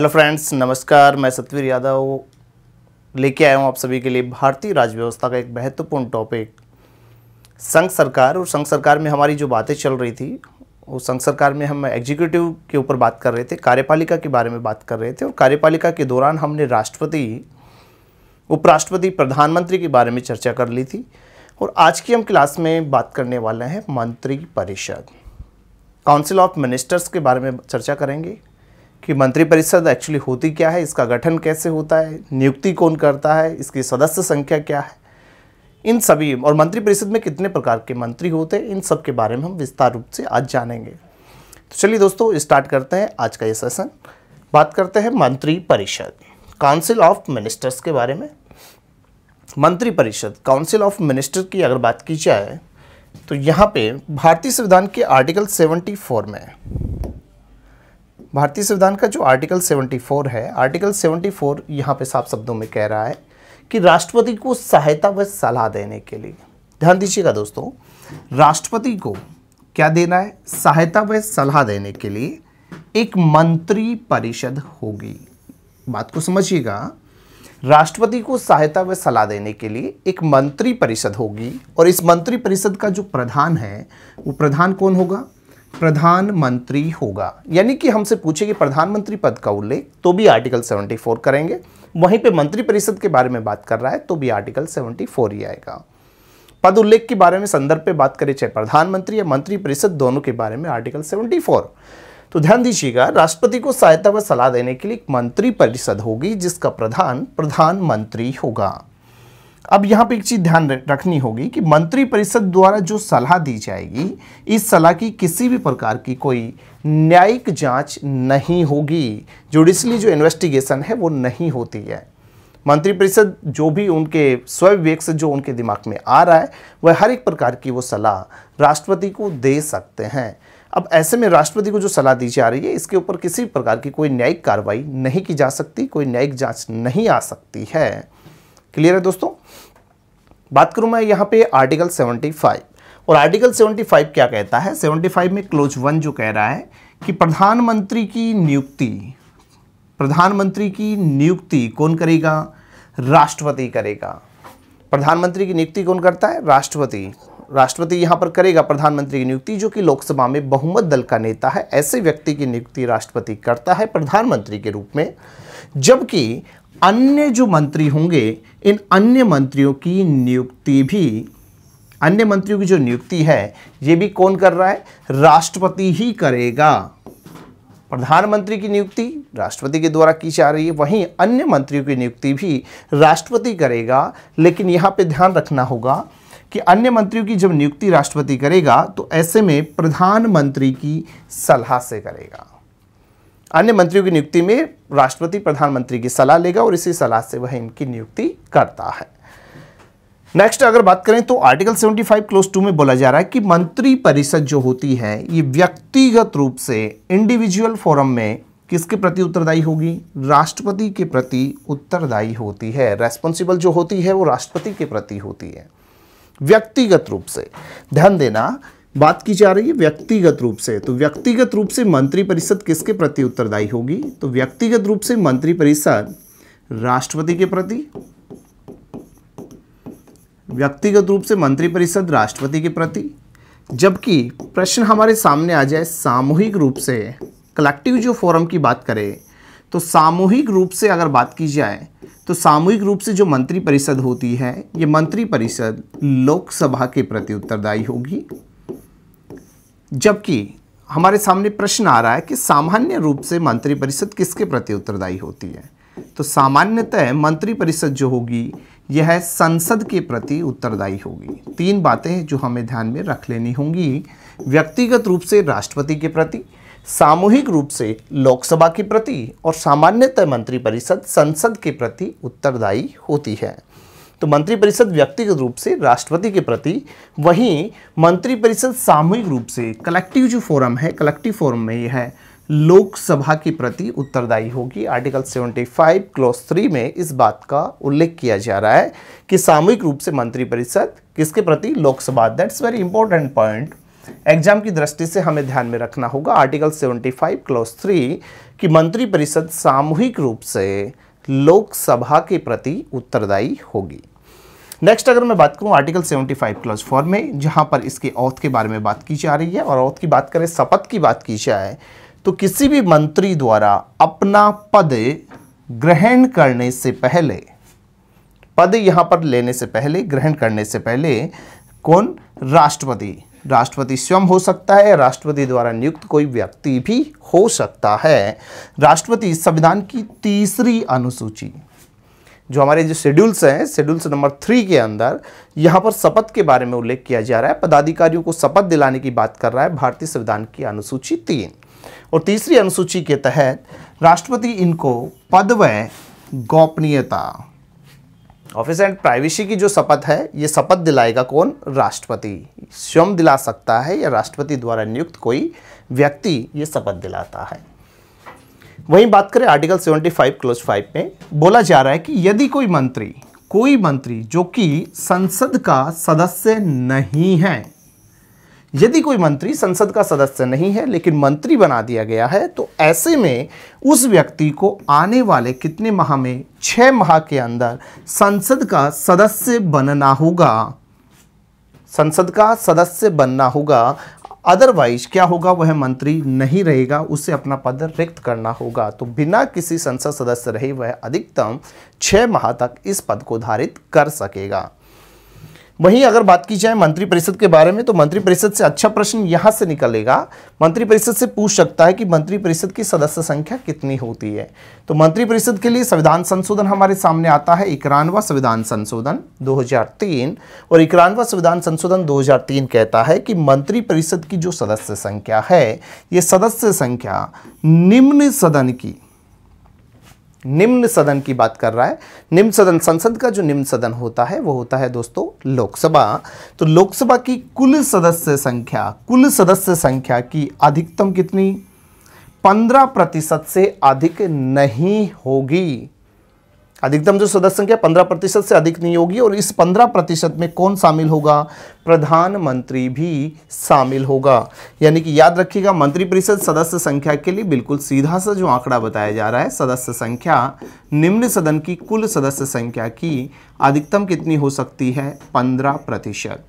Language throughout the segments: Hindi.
हेलो फ्रेंड्स नमस्कार मैं सतवीर यादव लेके आया हूँ आप सभी के लिए भारतीय राज्य व्यवस्था का एक महत्वपूर्ण टॉपिक संघ सरकार और संघ सरकार में हमारी जो बातें चल रही थी वो संघ सरकार में हम एग्जीक्यूटिव के ऊपर बात कर रहे थे कार्यपालिका के बारे में बात कर रहे थे और कार्यपालिका के दौरान हमने राष्ट्रपति उपराष्ट्रपति प्रधानमंत्री के बारे में चर्चा कर ली थी और आज की हम क्लास में बात करने वाले हैं मंत्रिपरिषद काउंसिल ऑफ मिनिस्टर्स के बारे में चर्चा करेंगे कि मंत्रिपरिषद एक्चुअली होती क्या है इसका गठन कैसे होता है नियुक्ति कौन करता है इसकी सदस्य संख्या क्या है इन सभी और मंत्रिपरिषद में कितने प्रकार के मंत्री होते हैं इन सब के बारे में हम विस्तार रूप से आज जानेंगे तो चलिए दोस्तों स्टार्ट करते हैं आज का ये सेशन बात करते हैं मंत्रिपरिषद काउंसिल ऑफ मिनिस्टर्स के बारे में मंत्रिपरिषद काउंसिल ऑफ मिनिस्टर की अगर बात की जाए तो यहाँ पे भारतीय संविधान के आर्टिकल 74 में भारतीय संविधान का जो आर्टिकल 74 है आर्टिकल 74 फोर यहाँ पर साफ शब्दों में कह रहा है कि राष्ट्रपति को सहायता व सलाह देने के लिए ध्यान दीजिएगा दोस्तों राष्ट्रपति को क्या देना है सहायता व सलाह देने के लिए एक मंत्री परिषद होगी बात को समझिएगा राष्ट्रपति को सहायता व सलाह देने के लिए एक मंत्री परिषद होगी और इस मंत्री परिषद का जो प्रधान है वो प्रधान कौन होगा प्रधानमंत्री होगा यानी कि हमसे पूछे कि प्रधानमंत्री पद का उल्लेख तो भी आर्टिकल 74 करेंगे वहीं पे मंत्रिपरिषद के बारे में बात कर रहा है तो भी आर्टिकल 74 ही आएगा पद उल्लेख के बारे में संदर्भ पे बात करें चाहे प्रधानमंत्री या मंत्रिपरिषद दोनों के बारे में आर्टिकल 74 तो ध्यान दीजिएगा राष्ट्रपति को सहायता व सलाह देने के लिए एक मंत्रिपरिषद होगी जिसका प्रधान प्रधानमंत्री होगा अब यहाँ पे एक चीज़ ध्यान रखनी होगी कि मंत्रिपरिषद द्वारा जो सलाह दी जाएगी इस सलाह की किसी भी प्रकार की कोई न्यायिक जांच नहीं होगी जुडिशली जो इन्वेस्टिगेशन है वो नहीं होती है मंत्रिपरिषद जो भी उनके स्वविवेक से जो उनके दिमाग में आ रहा है वह हर एक प्रकार की वो सलाह राष्ट्रपति को दे सकते हैं अब ऐसे में राष्ट्रपति को जो सलाह दी जा रही है इसके ऊपर किसी भी प्रकार की कोई न्यायिक कार्रवाई नहीं की जा सकती कोई न्यायिक जांच नहीं आ सकती है क्लियर है दोस्तों बात करूं मैं यहां पे आर्टिकल 75 और आर्टिकल 75 क्या कहता है 75 में क्लोज वन जो कह रहा है कि प्रधानमंत्री की नियुक्ति प्रधानमंत्री की नियुक्ति कौन करेगा राष्ट्रपति करेगा प्रधानमंत्री की नियुक्ति कौन करता है राष्ट्रपति राष्ट्रपति यहां पर करेगा प्रधानमंत्री की नियुक्ति जो कि लोकसभा में बहुमत दल का नेता है ऐसे व्यक्ति की नियुक्ति राष्ट्रपति करता है प्रधानमंत्री के रूप में जबकि अन्य जो मंत्री होंगे इन अन्य मंत्रियों की नियुक्ति भी अन्य मंत्रियों की जो नियुक्ति है ये भी कौन कर रहा है राष्ट्रपति ही करेगा प्रधानमंत्री की नियुक्ति राष्ट्रपति के द्वारा की जा रही है वहीं अन्य मंत्रियों की नियुक्ति भी राष्ट्रपति करेगा लेकिन यहाँ पे ध्यान रखना होगा कि अन्य मंत्रियों की जब नियुक्ति राष्ट्रपति करेगा तो ऐसे में प्रधानमंत्री की सलाह से करेगा अन्य मंत्रियों की नियुक्ति में राष्ट्रपति प्रधानमंत्री की सलाह लेगा और इसी सलाह से वह इनकी नियुक्ति करता है नेक्स्ट अगर बात करें तो आर्टिकल 75 क्लोज टू में बोला जा रहा है कि मंत्री परिषद जो होती है ये व्यक्तिगत रूप से इंडिविजुअल फोरम में किसके प्रति उत्तरदायी होगी राष्ट्रपति के प्रति उत्तरदायी होती है रेस्पॉन्सिबल जो होती है वो राष्ट्रपति के प्रति होती है व्यक्तिगत रूप से ध्यान देना बात की जा रही है व्यक्तिगत रूप से तो व्यक्तिगत रूप से मंत्री परिषद किसके प्रति उत्तरदायी होगी तो व्यक्तिगत रूप से मंत्री परिषद राष्ट्रपति के प्रति व्यक्तिगत रूप से मंत्री परिषद राष्ट्रपति के प्रति जबकि प्रश्न हमारे सामने आ जाए सामूहिक रूप से कलेक्टिव जो फोरम की बात करें तो सामूहिक रूप से अगर बात की जाए तो सामूहिक रूप से जो मंत्री परिषद होती है ये मंत्री परिषद लोकसभा के प्रति उत्तरदायी होगी जबकि हमारे सामने प्रश्न आ रहा है कि सामान्य रूप से मंत्रिपरिषद किसके प्रति उत्तरदायी होती है तो सामान्यतः मंत्रिपरिषद जो होगी यह संसद के प्रति उत्तरदायी होगी तीन बातें जो हमें ध्यान में रख लेनी होंगी व्यक्तिगत रूप से राष्ट्रपति के प्रति सामूहिक रूप से लोकसभा के प्रति और सामान्यतः मंत्रिपरिषद संसद के प्रति उत्तरदायी होती है तो मंत्रिपरिषद व्यक्तिगत रूप से राष्ट्रपति के प्रति वहीं मंत्रिपरिषद सामूहिक रूप से कलेक्टिव जो फोरम है कलेक्टिव फोरम में ये है लोकसभा के प्रति उत्तरदायी होगी आर्टिकल 75 क्लॉस थ्री में इस बात का उल्लेख किया जा रहा है कि सामूहिक रूप से मंत्रिपरिषद किसके प्रति Lok Sabha that's very important point exam की दृष्टि से हमें ध्यान में रखना होगा आर्टिकल 75 क्लॉस थ्री कि मंत्रिपरिषद सामूहिक रूप से लोकसभा के प्रति उत्तरदायी होगी नेक्स्ट अगर मैं बात करूं आर्टिकल 75 क्लॉज फोर में जहां पर इसके औथ के बारे में बात की जा रही है और औथ की बात करें शपथ की बात की जाए तो किसी भी मंत्री द्वारा अपना पद ग्रहण करने से पहले पद यहां पर लेने से पहले ग्रहण करने से पहले कौन राष्ट्रपति राष्ट्रपति स्वयं हो सकता है राष्ट्रपति द्वारा नियुक्त कोई व्यक्ति भी हो सकता है राष्ट्रपति संविधान की तीसरी अनुसूची जो हमारे जो शेड्यूल्स हैं शेड्यूल्स नंबर थ्री के अंदर यहाँ पर शपथ के बारे में उल्लेख किया जा रहा है पदाधिकारियों को शपथ दिलाने की बात कर रहा है भारतीय संविधान की अनुसूची तीन और तीसरी अनुसूची के तहत राष्ट्रपति इनको पद व गोपनीयता ऑफिस एंड प्राइवेसी की जो शपथ है ये शपथ दिलाएगा कौन राष्ट्रपति स्वयं दिला सकता है या राष्ट्रपति द्वारा नियुक्त कोई व्यक्ति ये शपथ दिलाता है वहीं बात करें आर्टिकल 75 क्लोज 5 में बोला जा रहा है कि यदि कोई मंत्री कोई मंत्री जो कि संसद का सदस्य नहीं है यदि कोई मंत्री संसद का सदस्य नहीं है लेकिन मंत्री बना दिया गया है तो ऐसे में उस व्यक्ति को आने वाले कितने माह में छः माह के अंदर संसद का सदस्य बनना होगा संसद का सदस्य बनना होगा अदरवाइज क्या होगा वह मंत्री नहीं रहेगा उसे अपना पद रिक्त करना होगा तो बिना किसी संसद सदस्य रहे वह अधिकतम छह माह तक इस पद को धारित कर सकेगा वहीं अगर बात की जाए मंत्रिपरिषद के बारे में तो मंत्रिपरिषद से अच्छा प्रश्न यहाँ से निकलेगा मंत्रिपरिषद से पूछ सकता है कि मंत्रिपरिषद की सदस्य संख्या कितनी होती है तो मंत्रिपरिषद के लिए संविधान संशोधन हमारे सामने आता है इकरानवा संविधान संशोधन 2003 और इकरानवा संविधान संशोधन 2003 कहता है कि मंत्रिपरिषद की जो सदस्य संख्या है ये सदस्य संख्या निम्न सदन की निम्न सदन की बात कर रहा है निम्न सदन संसद का जो निम्न सदन होता है वो होता है दोस्तों लोकसभा तो लोकसभा की कुल सदस्य संख्या कुल सदस्य संख्या की अधिकतम कितनी पंद्रह प्रतिशत से अधिक नहीं होगी अधिकतम जो सदस्य संख्या पंद्रह प्रतिशत से अधिक नहीं होगी और इस पंद्रह प्रतिशत में कौन शामिल होगा प्रधानमंत्री भी शामिल होगा यानी कि याद रखिएगा मंत्रिपरिषद सदस्य संख्या के लिए बिल्कुल सीधा सा जो आंकड़ा बताया जा रहा है सदस्य संख्या निम्न सदन की कुल सदस्य संख्या की अधिकतम कितनी हो सकती है पंद्रह प्रतिशत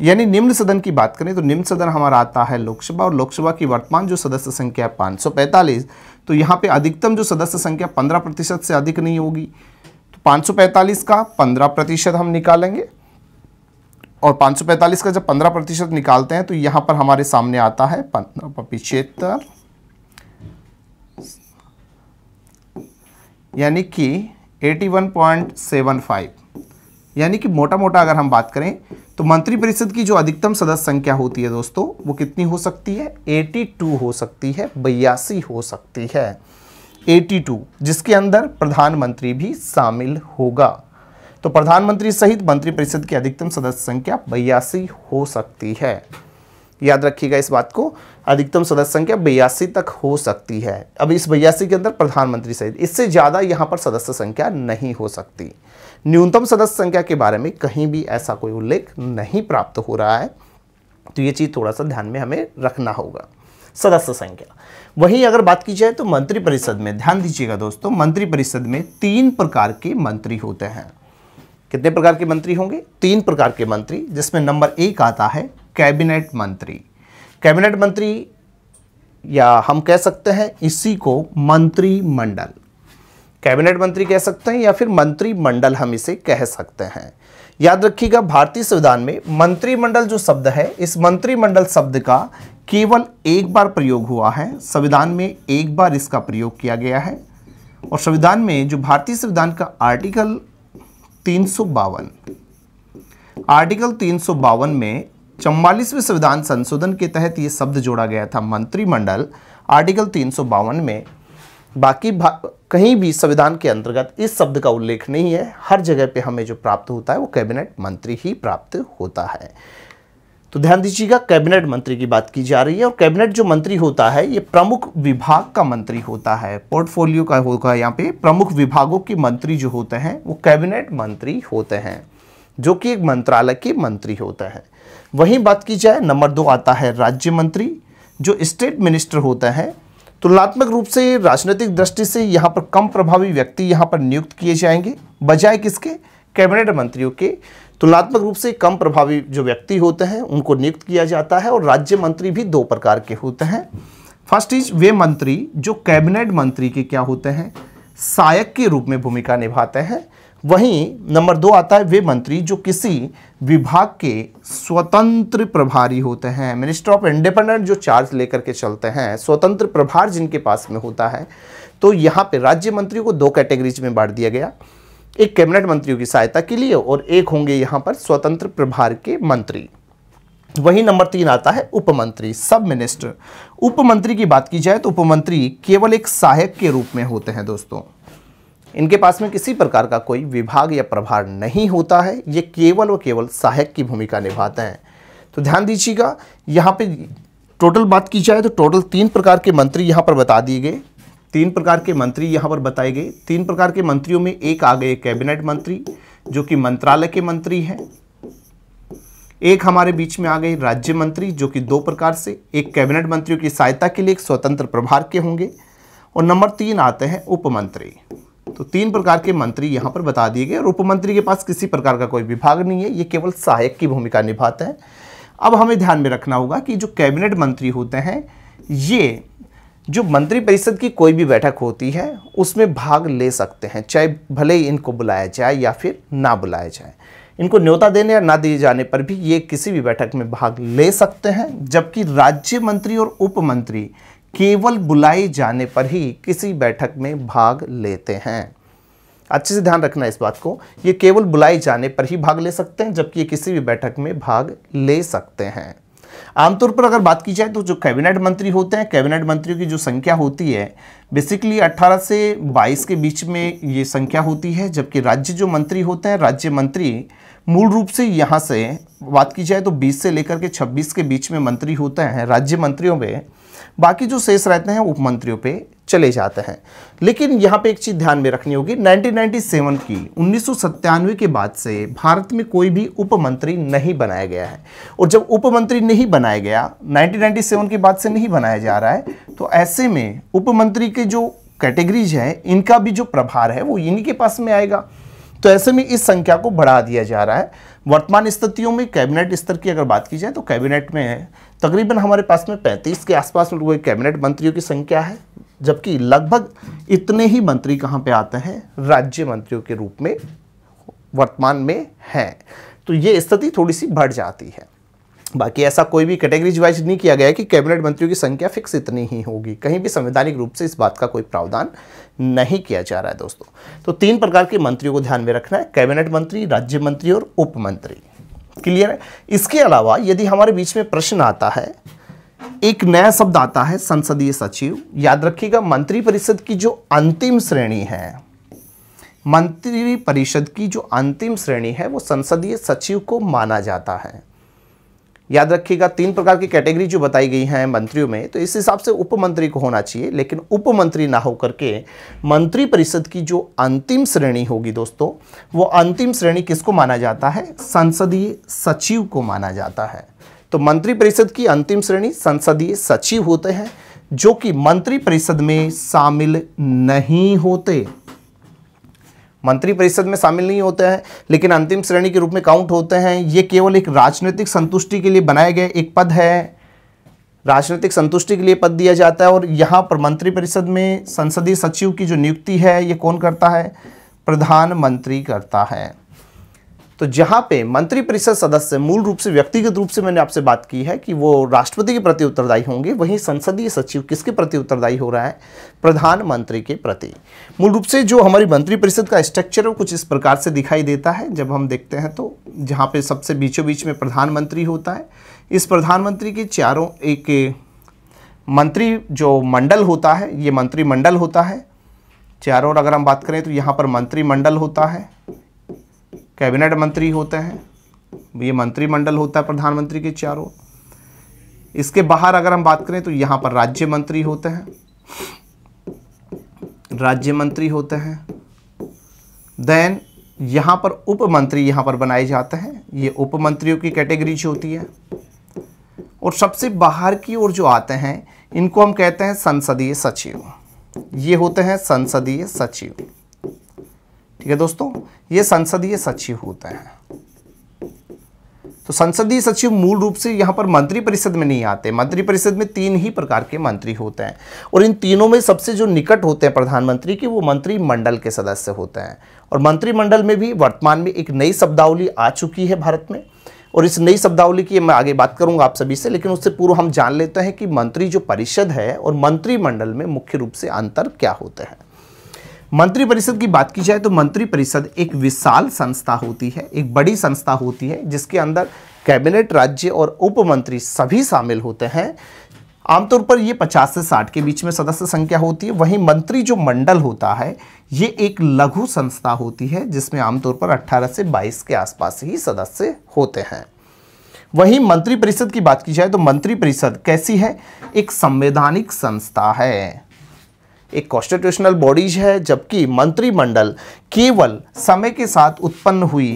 यानी निम्न सदन की बात करें तो निम्न सदन हमारा आता है लोकसभा और लोकसभा की वर्तमान जो सदस्य संख्या है तो यहाँ पे अधिकतम जो सदस्य संख्या पंद्रह प्रतिशत से अधिक नहीं होगी तो 545 का पंद्रह प्रतिशत हम निकालेंगे और 545 का जब पंद्रह प्रतिशत निकालते हैं तो यहाँ पर हमारे सामने आता है पिछहत्तर यानी कि 81.75 यानी कि मोटा मोटा अगर हम बात करें तो मंत्रिपरिषद की जो अधिकतम सदस्य संख्या होती है दोस्तों वो कितनी हो सकती है 82 हो सकती है बयासी हो सकती है 82 जिसके अंदर प्रधानमंत्री भी शामिल होगा तो प्रधानमंत्री सहित मंत्रिपरिषद की अधिकतम सदस्य संख्या बयासी हो सकती है याद रखिएगा इस बात को अधिकतम सदस्य संख्या बयासी तक हो सकती है अब इस बयासी के अंदर प्रधानमंत्री सहित इससे ज़्यादा यहाँ पर सदस्य संख्या नहीं हो सकती न्यूनतम सदस्य संख्या के बारे में कहीं भी ऐसा कोई उल्लेख नहीं प्राप्त हो रहा है तो ये चीज़ थोड़ा सा ध्यान में हमें रखना होगा सदस्य संख्या वहीं अगर बात की जाए तो मंत्रिपरिषद में ध्यान दीजिएगा दोस्तों मंत्रिपरिषद में तीन प्रकार के मंत्री होते हैं कितने प्रकार के मंत्री होंगे तीन प्रकार के मंत्री जिसमें नंबर एक आता है कैबिनेट मंत्री कैबिनेट मंत्री या हम कह सकते हैं इसी को मंत्रिमंडल कैबिनेट मंत्री कह सकते हैं या फिर मंत्रिमंडल हम इसे कह सकते हैं याद रखिएगा भारतीय संविधान में मंत्रिमंडल जो शब्द है इस मंत्रिमंडल शब्द का केवल एक बार प्रयोग हुआ है संविधान में एक बार इसका प्रयोग किया गया है और संविधान में जो भारतीय संविधान का आर्टिकल तीन आर्टिकल तीन में चौवालीसवें संविधान संशोधन के तहत ये शब्द जोड़ा गया था मंत्रिमंडल आर्टिकल तीन में बाकी कहीं भी संविधान के अंतर्गत इस शब्द का उल्लेख नहीं है हर जगह पे हमें जो प्राप्त होता है वो कैबिनेट मंत्री ही प्राप्त होता है तो ध्यान दीजिएगा कैबिनेट मंत्री की बात की जा रही है और कैबिनेट जो मंत्री होता है ये प्रमुख विभाग का मंत्री होता है पोर्टफोलियो का होगा यहाँ पे प्रमुख विभागों के मंत्री जो होते हैं वो कैबिनेट मंत्री होते हैं जो कि एक मंत्रालय के मंत्री होता है वहीं बात की जाए नंबर दो आता है राज्य मंत्री जो स्टेट मिनिस्टर होते हैं तुलनात्मक रूप से राजनीतिक दृष्टि से यहाँ पर कम प्रभावी व्यक्ति यहाँ पर नियुक्त किए जाएंगे बजाय किसके कैबिनेट मंत्रियों के तुलनात्मक रूप से कम प्रभावी जो व्यक्ति होते हैं उनको नियुक्त किया जाता है और राज्य मंत्री भी दो प्रकार के होते हैं फर्स्ट इज वे मंत्री जो कैबिनेट मंत्री के क्या होते हैं सहायक के रूप में भूमिका निभाते हैं वहीं नंबर दो आता है वे मंत्री जो किसी विभाग के स्वतंत्र प्रभारी होते हैं मिनिस्टर ऑफ इंडिपेंडेंट जो चार्ज लेकर के चलते हैं स्वतंत्र प्रभार जिनके पास में होता है तो यहाँ पे राज्य मंत्रियों को दो कैटेगरीज में बांट दिया गया एक कैबिनेट मंत्रियों की सहायता के लिए और एक होंगे यहाँ पर स्वतंत्र प्रभार के मंत्री वही नंबर तीन आता है उपमंत्री सब मिनिस्टर उपमंत्री की बात की जाए तो उपमंत्री केवल एक सहायक के रूप में होते हैं दोस्तों इनके पास में किसी प्रकार का कोई विभाग या प्रभार नहीं होता है ये केवल व केवल सहायक की भूमिका निभाते हैं तो ध्यान दीजिएगा यहाँ पे टोटल बात की जाए तो टोटल तीन प्रकार के मंत्री यहाँ पर बता दिए गए तीन प्रकार के मंत्री यहाँ पर बताए गए तीन प्रकार के मंत्रियों में एक आ गए कैबिनेट मंत्री जो कि मंत्रालय के मंत्री हैं एक हमारे बीच में आ गए राज्य मंत्री जो कि दो प्रकार से एक कैबिनेट मंत्रियों की सहायता के लिए एक स्वतंत्र प्रभार के होंगे और नंबर तीन आते हैं उपमंत्री तो तीन प्रकार के मंत्री यहाँ पर बता दिए गए और उपमंत्री के पास किसी प्रकार का कोई विभाग नहीं है ये केवल सहायक की भूमिका निभाता है अब हमें ध्यान में रखना होगा कि जो कैबिनेट मंत्री होते हैं ये जो मंत्रिपरिषद की कोई भी बैठक होती है उसमें भाग ले सकते हैं चाहे भले ही इनको बुलाया जाए या फिर ना बुलाया जाए इनको न्योता देने या ना दिए जाने पर भी ये किसी भी बैठक में भाग ले सकते हैं जबकि राज्य मंत्री और उप मंत्री केवल बुलाए जाने पर ही किसी बैठक में भाग लेते हैं अच्छे से ध्यान रखना इस बात को ये केवल बुलाए जाने पर ही भाग ले सकते हैं जबकि ये किसी भी बैठक में भाग ले सकते हैं आमतौर पर अगर बात की जाए तो जो कैबिनेट मंत्री होते हैं कैबिनेट मंत्रियों की जो संख्या होती है बेसिकली 18 से 22 के बीच में ये संख्या होती है जबकि राज्य जो मंत्री होते हैं राज्य मंत्री मूल रूप से यहाँ से बात की जाए तो 20 से लेकर के 26 के बीच में मंत्री होते हैं राज्य मंत्रियों में बाकी जो शेष रहते हैं उपमंत्रियों पे चले जाते हैं लेकिन यहाँ पे एक चीज़ ध्यान में रखनी होगी 1997 की उन्नीस के बाद से भारत में कोई भी उपमंत्री नहीं बनाया गया है और जब उपमंत्री नहीं बनाया गया 1997 के बाद से नहीं बनाया जा रहा है तो ऐसे में उपमंत्री के जो कैटेगरीज हैं इनका भी जो प्रभार है वो इन्हीं के पास में आएगा तो ऐसे में इस संख्या को बढ़ा दिया जा रहा है वर्तमान स्थितियों में कैबिनेट स्तर की अगर बात की जाए तो कैबिनेट में है तकरीबन हमारे पास में 35 के आसपास हुए कैबिनेट मंत्रियों की संख्या है जबकि लगभग इतने ही मंत्री कहाँ पे आते हैं राज्य मंत्रियों के रूप में वर्तमान में हैं तो ये स्थिति थोड़ी सी बढ़ जाती है बाकी ऐसा कोई भी कैटेगरीज वाइज नहीं किया गया है कि कैबिनेट मंत्रियों की संख्या फिक्स इतनी ही होगी कहीं भी संवैधानिक रूप से इस बात का कोई प्रावधान नहीं किया जा रहा है दोस्तों तो तीन प्रकार के मंत्रियों को ध्यान में रखना है कैबिनेट मंत्री राज्य मंत्री और उप मंत्री क्लियर है इसके अलावा यदि हमारे बीच में प्रश्न आता है एक नया शब्द आता है संसदीय सचिव याद रखिएगा मंत्रिपरिषद की जो अंतिम श्रेणी है मंत्रिपरिषद की जो अंतिम श्रेणी है वो संसदीय सचिव को माना जाता है याद रखिएगा तीन प्रकार की कैटेगरी जो बताई गई हैं मंत्रियों में तो इस हिसाब से उपमंत्री को होना चाहिए लेकिन उपमंत्री ना होकर के मंत्री परिषद की जो अंतिम श्रेणी होगी दोस्तों वो अंतिम श्रेणी किसको माना जाता है संसदीय सचिव को माना जाता है तो मंत्री परिषद की अंतिम श्रेणी संसदीय सचिव होते हैं जो कि मंत्री परिषद में शामिल नहीं होते मंत्रिपरिषद में शामिल नहीं होते हैं लेकिन अंतिम श्रेणी के रूप में काउंट होते हैं ये केवल एक राजनीतिक संतुष्टि के लिए बनाए गए एक पद है राजनीतिक संतुष्टि के लिए पद दिया जाता है और यहाँ पर मंत्रिपरिषद में संसदीय सचिव की जो नियुक्ति है ये कौन करता है प्रधानमंत्री करता है तो जहां पे मंत्रिपरिषद सदस्य मूल रूप से व्यक्तिगत रूप से मैंने आपसे बात की है कि वो राष्ट्रपति के प्रति उत्तरदायी होंगे वहीं संसदीय सचिव किसके प्रति उत्तरदायी हो रहा है प्रधानमंत्री के प्रति मूल रूप से जो हमारी मंत्रिपरिषद का स्ट्रक्चर है कुछ इस प्रकार से दिखाई देता है जब हम देखते हैं तो जहाँ पर सबसे बीचों बीच में प्रधानमंत्री होता है इस प्रधानमंत्री के चारों एक मंत्री जो मंडल होता है ये मंत्रिमंडल होता है चारों और अगर हम बात करें तो यहाँ पर मंत्रिमंडल होता है कैबिनेट मंत्री होते हैं ये मंत्रिमंडल होता है प्रधानमंत्री के चारों इसके बाहर अगर हम बात करें तो यहाँ पर राज्य मंत्री होते हैं राज्य मंत्री होते हैं देन यहाँ पर उप मंत्री यहाँ पर बनाए जाते हैं ये उप मंत्रियों की कैटेगरीज होती है और सबसे बाहर की ओर जो आते हैं इनको हम कहते हैं संसदीय सचिव ये होते हैं संसदीय सचिव ठीक है दोस्तों ये संसदीय सचिव होते हैं तो संसदीय सचिव मूल रूप से यहां पर मंत्री परिषद में नहीं आते मंत्री परिषद में तीन ही प्रकार के मंत्री होते हैं और इन तीनों में सबसे जो निकट होते हैं प्रधानमंत्री के वो मंत्रिमंडल के सदस्य होते हैं और मंत्रिमंडल में भी वर्तमान में एक नई शब्दावली आ चुकी है भारत में और इस नई शब्दावली की मैं आगे बात करूंगा आप सभी से लेकिन उससे पूर्व हम जान लेते हैं कि मंत्री जो परिषद है और मंत्रिमंडल में मुख्य रूप से अंतर क्या होते हैं मंत्रिपरिषद की बात की जाए तो मंत्रिपरिषद एक विशाल संस्था होती है एक बड़ी संस्था होती है जिसके अंदर कैबिनेट राज्य और उप मंत्री सभी शामिल होते हैं आमतौर पर ये 50 से 60 के बीच में सदस्य संख्या होती है वहीं मंत्री जो मंडल होता है ये एक लघु संस्था होती है जिसमें आमतौर पर 18 से 22 के आसपास ही सदस्य होते हैं वहीं मंत्रिपरिषद की बात की जाए तो मंत्रिपरिषद कैसी है एक संवैधानिक संस्था है एक कॉन्स्टिट्यूशनल बॉडीज है जबकि मंत्रिमंडल केवल समय के साथ उत्पन्न हुई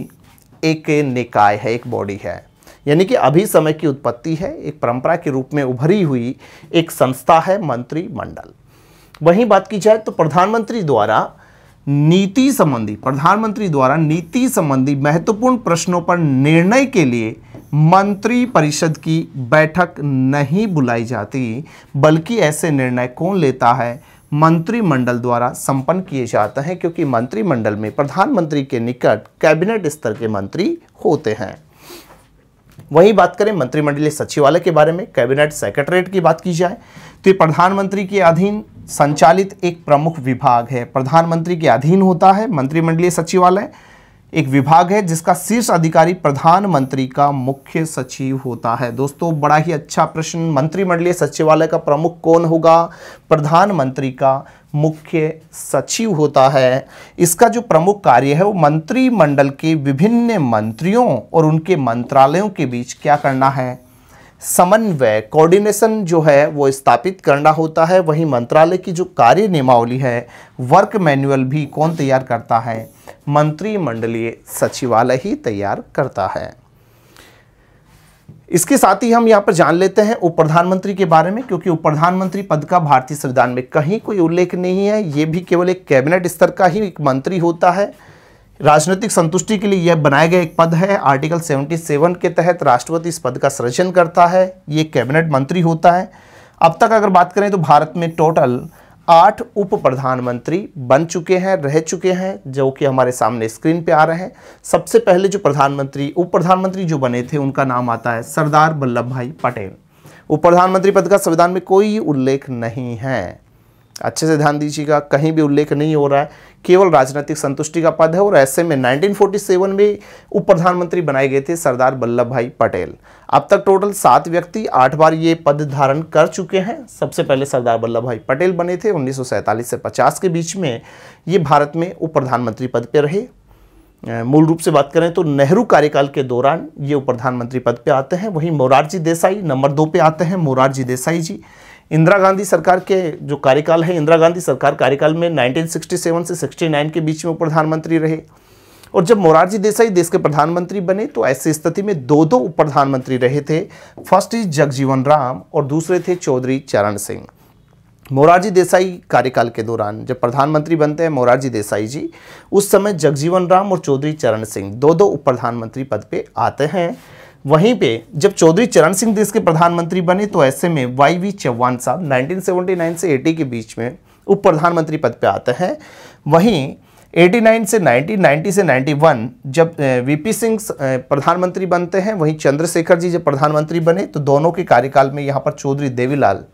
एक निकाय है एक बॉडी है यानी कि अभी समय की उत्पत्ति है एक परंपरा के रूप में उभरी हुई एक संस्था है मंत्रिमंडल वहीं बात की जाए तो प्रधानमंत्री द्वारा नीति संबंधी प्रधानमंत्री द्वारा नीति संबंधी महत्वपूर्ण प्रश्नों पर निर्णय के लिए मंत्री परिषद की बैठक नहीं बुलाई जाती बल्कि ऐसे निर्णय कौन लेता है मंत्रिमंडल द्वारा संपन्न किए जाते हैं क्योंकि मंत्रिमंडल में प्रधानमंत्री के निकट कैबिनेट स्तर के मंत्री होते हैं वही बात करें मंत्रिमंडलीय सचिवालय के बारे में कैबिनेट सेक्रेटरीट की बात की जाए तो ये प्रधानमंत्री के अधीन संचालित एक प्रमुख विभाग है प्रधानमंत्री के अधीन होता है मंत्रिमंडलीय सचिवालय एक विभाग है जिसका शीर्ष अधिकारी प्रधानमंत्री का मुख्य सचिव होता है दोस्तों बड़ा ही अच्छा प्रश्न मंत्रिमंडलीय सचिवालय का प्रमुख कौन होगा प्रधानमंत्री का मुख्य सचिव होता है इसका जो प्रमुख कार्य है वो मंत्रिमंडल के विभिन्न मंत्रियों और उनके मंत्रालयों के बीच क्या करना है समन्वय कोऑर्डिनेशन जो है वो स्थापित करना होता है वहीं मंत्रालय की जो कार्य नियमावली है वर्क मैनुअल भी कौन तैयार करता है मंत्रिमंडलीय सचिवालय ही तैयार करता है इसके साथ ही हम यहाँ पर जान लेते हैं उप प्रधानमंत्री के बारे में क्योंकि उप प्रधानमंत्री पद का भारतीय संविधान में कहीं कोई उल्लेख नहीं है ये भी केवल एक कैबिनेट स्तर का ही एक मंत्री होता है राजनीतिक संतुष्टि के लिए यह बनाया गया एक पद है आर्टिकल 77 के तहत राष्ट्रपति इस पद का सृजन करता है ये कैबिनेट मंत्री होता है अब तक अगर बात करें तो भारत में टोटल आठ उप प्रधानमंत्री बन चुके हैं रह चुके हैं जो कि हमारे सामने स्क्रीन पे आ रहे हैं सबसे पहले जो प्रधानमंत्री उप प्रधानमंत्री जो बने थे उनका नाम आता है सरदार वल्लभ भाई पटेल उप प्रधानमंत्री पद का संविधान में कोई उल्लेख नहीं है अच्छे से ध्यान दीजिएगा कहीं भी उल्लेख नहीं हो रहा है केवल राजनीतिक संतुष्टि का पद है और ऐसे में 1947 में उप प्रधानमंत्री बनाए गए थे सरदार वल्लभ भाई पटेल अब तक टोटल सात व्यक्ति आठ बार ये पद धारण कर चुके हैं सबसे पहले सरदार वल्लभ भाई पटेल बने थे उन्नीस से पचास के बीच में ये भारत में उप प्रधानमंत्री पद पर रहे मूल रूप से बात करें तो नेहरू कार्यकाल के दौरान ये उप प्रधानमंत्री पद पे आते हैं वहीं मोरारजी देसाई नंबर दो पे आते हैं मोरारजी देसाई जी इंदिरा गांधी सरकार के जो कार्यकाल है इंदिरा गांधी सरकार कार्यकाल में 1967 से 69 के बीच में प्रधानमंत्री रहे और जब मोरारजी देसाई देश के प्रधानमंत्री बने तो ऐसी स्थिति में दो दो उप प्रधानमंत्री रहे थे फर्स्ट इज जगजीवन राम और दूसरे थे चौधरी चरण सिंह मोरारजी देसाई कार्यकाल के दौरान जब प्रधानमंत्री बनते हैं मोरारजी देसाई जी उस समय जगजीवन राम और चौधरी चरण सिंह दो दो उप प्रधानमंत्री पद पर आते हैं वहीं पे जब चौधरी चरण सिंह देश के प्रधानमंत्री बने तो ऐसे में वाई वी चौहान साहब 1979 से 80 के बीच में उप प्रधानमंत्री पद पे आते हैं वहीं 89 से 90, 90 से 91 जब वीपी सिंह प्रधानमंत्री बनते हैं वहीं चंद्रशेखर जी जब प्रधानमंत्री बने तो दोनों के कार्यकाल में यहाँ पर चौधरी देवीलाल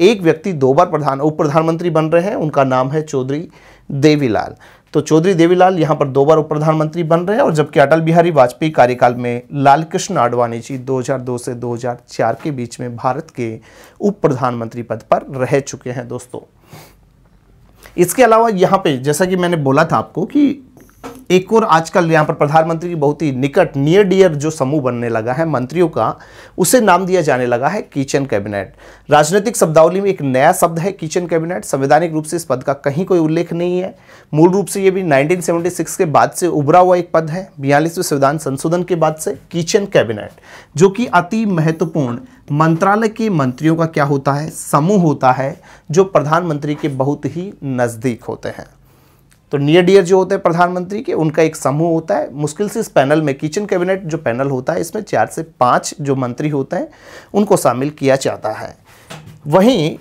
एक व्यक्ति दो बार प्रधान उप प्रधानमंत्री बन रहे हैं उनका नाम है चौधरी देवीलाल तो चौधरी देवीलाल यहाँ पर दो बार उप प्रधानमंत्री बन रहे हैं और जबकि अटल बिहारी वाजपेयी कार्यकाल में लाल कृष्ण आडवाणी जी 2002 से 2004 के बीच में भारत के उप प्रधानमंत्री पद पर रह चुके हैं दोस्तों इसके अलावा यहाँ पे जैसा कि मैंने बोला था आपको कि एक और आजकल यहाँ पर प्रधानमंत्री की बहुत ही निकट नियर डियर जो समूह बनने लगा है मंत्रियों का उसे नाम दिया जाने लगा है किचन कैबिनेट राजनीतिक शब्दावली में एक नया शब्द है किचन कैबिनेट संवैधानिक रूप से इस पद का कहीं कोई उल्लेख नहीं है मूल रूप से ये भी 1976 के बाद से उभरा हुआ एक पद है बयालीसवें संविधान संशोधन के बाद से किचन कैबिनेट जो कि अति महत्वपूर्ण मंत्रालय के मंत्रियों का क्या होता है समूह होता है जो प्रधानमंत्री के बहुत ही नज़दीक होते हैं तो नियर डियर जो होते हैं प्रधानमंत्री के उनका एक समूह होता है मुश्किल से इस पैनल में किचन कैबिनेट जो पैनल होता है इसमें चार से पाँच जो मंत्री होते हैं उनको शामिल किया जाता है वहीं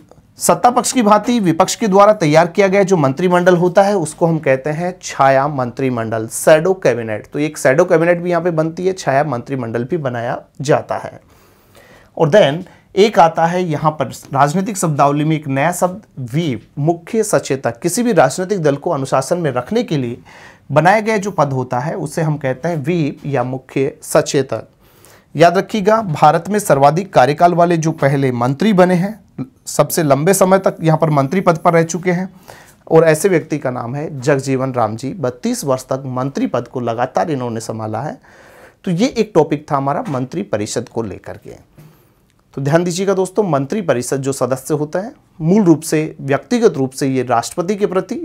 सत्ता पक्ष की भांति विपक्ष के द्वारा तैयार किया गया जो मंत्रिमंडल होता है उसको हम कहते हैं छाया मंत्रिमंडल सैडो कैबिनेट तो एक सैडो कैबिनेट भी यहाँ पे बनती है छाया मंत्रिमंडल भी बनाया जाता है और देन एक आता है यहाँ पर राजनीतिक शब्दावली में एक नया शब्द वी मुख्य सचेतक किसी भी राजनीतिक दल को अनुशासन में रखने के लिए बनाया गया जो पद होता है उसे हम कहते हैं वी या मुख्य सचेतक याद रखिएगा भारत में सर्वाधिक कार्यकाल वाले जो पहले मंत्री बने हैं सबसे लंबे समय तक यहाँ पर मंत्री पद पर रह चुके हैं और ऐसे व्यक्ति का नाम है जगजीवन राम जी बत्तीस वर्ष तक मंत्री पद को लगातार इन्होंने संभाला है तो ये एक टॉपिक था हमारा मंत्री परिषद को लेकर के तो ध्यान दीजिएगा दोस्तों मंत्रिपरिषद जो सदस्य होते हैं मूल रूप से व्यक्तिगत रूप से ये राष्ट्रपति के प्रति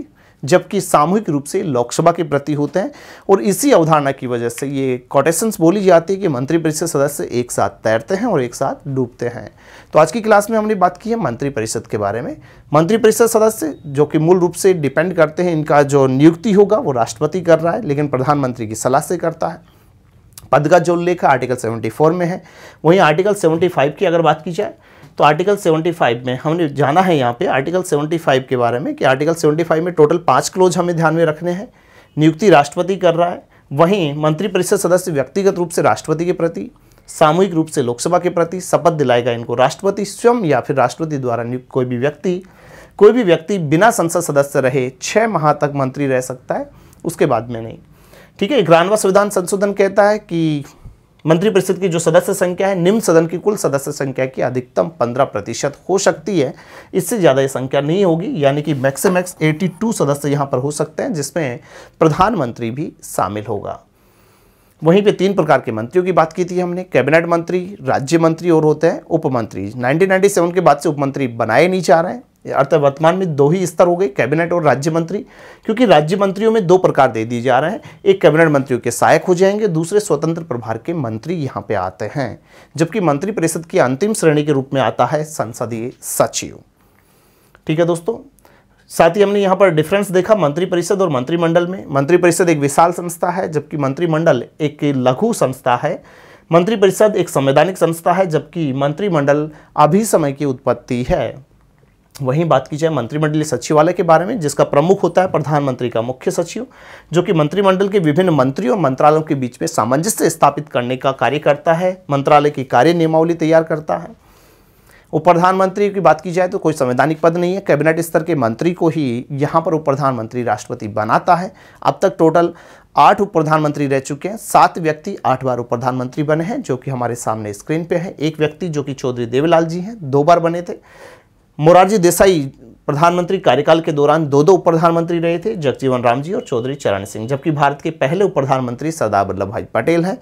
जबकि सामूहिक रूप से लोकसभा के प्रति होते हैं और इसी अवधारणा की वजह से ये कोटेशंस बोली जाती है कि मंत्रिपरिषद सदस्य एक साथ तैरते हैं और एक साथ डूबते हैं तो आज की क्लास में हमने बात की है मंत्रिपरिषद के बारे में मंत्रिपरिषद सदस्य जो कि मूल रूप से डिपेंड करते हैं इनका जो नियुक्ति होगा वो राष्ट्रपति कर रहा है लेकिन प्रधानमंत्री की सलाह से करता है पद का जो उल्लेख है आर्टिकल 74 में है वहीं आर्टिकल 75 की अगर बात की जाए तो आर्टिकल 75 में हमने जाना है यहाँ पे आर्टिकल 75 के बारे में कि आर्टिकल 75 में टोटल पाँच क्लोज हमें ध्यान में रखने हैं नियुक्ति राष्ट्रपति कर रहा है वहीं मंत्रिपरिषद सदस्य व्यक्तिगत रूप से राष्ट्रपति के प्रति सामूहिक रूप से लोकसभा के प्रति शपथ दिलाएगा इनको राष्ट्रपति स्वयं या फिर राष्ट्रपति द्वारा नियुक्त कोई भी व्यक्ति कोई भी व्यक्ति बिना संसद सदस्य रहे छः माह तक मंत्री रह सकता है उसके बाद में नहीं ठीक है इकानवा संविधान संशोधन कहता है कि मंत्रिपरिषद की जो सदस्य संख्या है निम्न सदन की कुल सदस्य संख्या की अधिकतम 15 प्रतिशत हो सकती है इससे ज़्यादा ये संख्या नहीं होगी यानी कि एटी 82 सदस्य यहाँ पर हो सकते हैं जिसमें प्रधानमंत्री भी शामिल होगा वहीं पे तीन प्रकार के मंत्रियों की बात की थी हमने कैबिनेट मंत्री राज्य मंत्री और होते हैं उपमंत्री 1997 के बाद से उपमंत्री बनाए नहीं जा रहे हैं अर्थात वर्तमान में दो ही स्तर हो गए कैबिनेट और राज्य मंत्री क्योंकि राज्य मंत्रियों में दो प्रकार दे दिए जा रहे हैं एक कैबिनेट मंत्रियों के सहायक हो जाएंगे दूसरे स्वतंत्र प्रभार के मंत्री यहाँ पे आते हैं जबकि मंत्री परिषद की अंतिम श्रेणी के रूप में आता है संसदीय सचिव ठीक है दोस्तों साथ ही हमने यहाँ पर डिफरेंस देखा मंत्रिपरिषद और मंत्रिमंडल में मंत्रिपरिषद एक विशाल संस्था है जबकि मंत्रिमंडल एक लघु संस्था है मंत्रिपरिषद एक संवैधानिक संस्था है जबकि मंत्रिमंडल अभी समय की उत्पत्ति है वहीं बात की जाए मंत्रिमंडलीय सचिवालय के बारे में जिसका प्रमुख होता है प्रधानमंत्री का मुख्य सचिव जो कि मंत्रिमंडल के विभिन्न मंत्रियों और मंत्रालयों के बीच में सामंजस्य स्थापित करने का कार्य करता है मंत्रालय की कार्य नियमावली तैयार करता है उप प्रधानमंत्री की बात की जाए तो कोई संवैधानिक पद नहीं है कैबिनेट स्तर के मंत्री को ही यहाँ पर उप प्रधानमंत्री राष्ट्रपति बनाता है अब तक टोटल आठ उप प्रधानमंत्री रह चुके हैं सात व्यक्ति आठ बार उप प्रधानमंत्री बने हैं जो कि हमारे सामने स्क्रीन पे है एक व्यक्ति जो कि चौधरी देवीलाल जी हैं दो बार बने थे मोरारजी देसाई प्रधानमंत्री कार्यकाल के दौरान दो दो उप प्रधानमंत्री रहे थे जगजीवन राम जी और चौधरी चरण सिंह जबकि भारत के पहले उप प्रधानमंत्री सरदार वल्लभ भाई पटेल हैं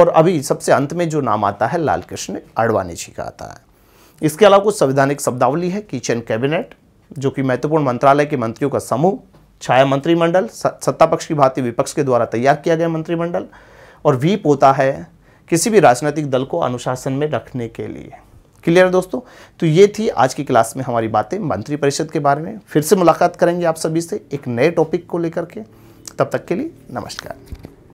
और अभी सबसे अंत में जो नाम आता है लाल कृष्ण आडवाणी जी का आता है इसके अलावा कुछ संवैधानिक शब्दावली है किचन कैबिनेट जो कि महत्वपूर्ण मंत्रालय के मंत्रियों का समूह छाया मंत्रिमंडल सत्ता पक्ष की भांति विपक्ष के द्वारा तैयार किया गया मंत्रिमंडल और वीप होता है किसी भी राजनीतिक दल को अनुशासन में रखने के लिए क्लियर है दोस्तों तो ये थी आज की क्लास में हमारी बातें मंत्रिपरिषद के बारे में फिर से मुलाकात करेंगे आप सभी से एक नए टॉपिक को लेकर के तब तक के लिए नमस्कार